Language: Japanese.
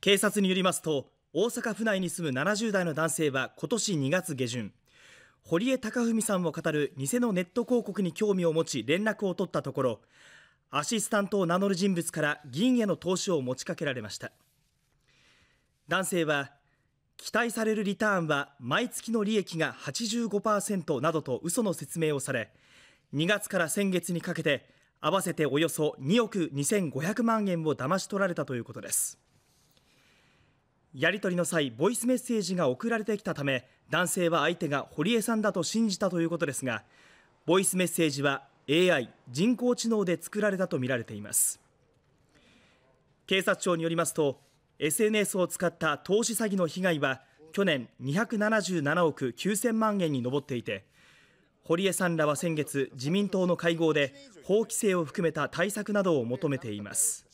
警察によりますと大阪府内に住む70代の男性は今年2月下旬堀江貴文さんを語る偽のネット広告に興味を持ち連絡を取ったところアシスタントを名乗る人物から議員への投資を持ちかけられました男性は期待されるリターンは毎月の利益が85%などと嘘の説明をされ2月から先月にかけて合わせておよそ2億2500万円を騙し取られたということですやり取りの際ボイスメッセージが送られてきたため男性は相手が堀江さんだと信じたということですがボイスメッセージは AI 人工知能で作られたとみられています警察庁によりますと SNS を使った投資詐欺の被害は去年277億9000万円に上っていて堀江さんらは先月自民党の会合で法規制を含めた対策などを求めています